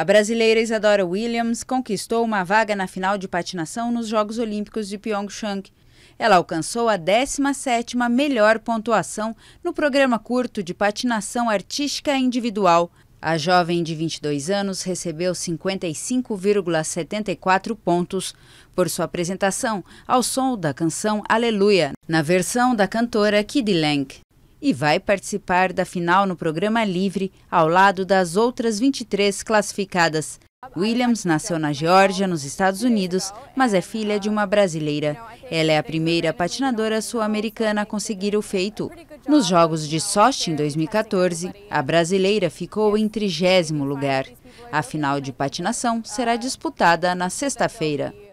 A brasileira Isadora Williams conquistou uma vaga na final de patinação nos Jogos Olímpicos de Pyeongchang. Ela alcançou a 17ª melhor pontuação no programa curto de patinação artística individual. A jovem de 22 anos recebeu 55,74 pontos por sua apresentação ao som da canção Aleluia, na versão da cantora Kid Lang e vai participar da final no programa livre, ao lado das outras 23 classificadas. Williams nasceu na Geórgia, nos Estados Unidos, mas é filha de uma brasileira. Ela é a primeira patinadora sul-americana a conseguir o feito. Nos Jogos de Sochi, em 2014, a brasileira ficou em trigésimo lugar. A final de patinação será disputada na sexta-feira.